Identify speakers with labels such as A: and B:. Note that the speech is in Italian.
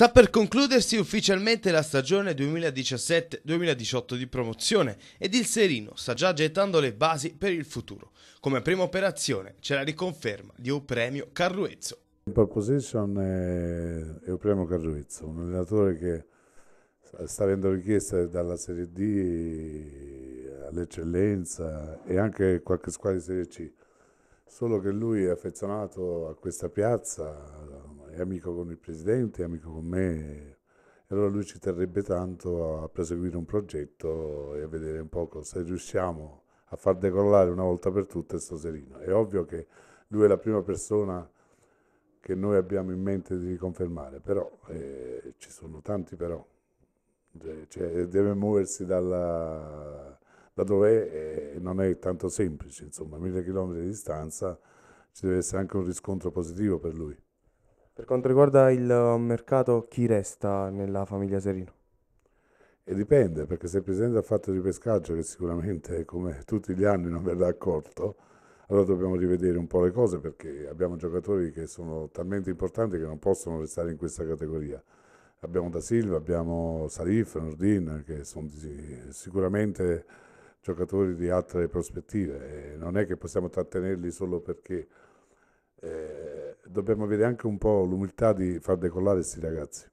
A: Sta per concludersi ufficialmente la stagione 2017-2018 di promozione ed il Serino sta già gettando le basi per il futuro. Come prima operazione c'è la riconferma di Eupremio Carruezzo.
B: In pole position è Eupremio Carruezzo, un allenatore che sta avendo richieste dalla Serie D all'eccellenza e anche qualche squadra di Serie C. Solo che lui è affezionato a questa piazza, è amico con il presidente, è amico con me, e allora lui ci terrebbe tanto a proseguire un progetto e a vedere un po' se riusciamo a far decollare una volta per tutte questo serino. È ovvio che lui è la prima persona che noi abbiamo in mente di riconfermare, però eh, ci sono tanti però, cioè, cioè deve muoversi dalla, da dove è e non è tanto semplice, insomma, a mille chilometri di distanza ci deve essere anche un riscontro positivo per lui.
C: Per quanto riguarda il um, mercato,
B: chi resta nella famiglia Serino? E dipende, perché se il Presidente ha fatto di pescaggio, che sicuramente come tutti gli anni non verrà accorto, allora dobbiamo rivedere un po' le cose perché abbiamo giocatori che sono talmente importanti che non possono restare in questa categoria. Abbiamo Da Silva, abbiamo Salif, Nordin, che sono sicuramente giocatori di altre prospettive. E non è che possiamo trattenerli solo perché eh, dobbiamo avere anche un po' l'umiltà di far decollare questi ragazzi.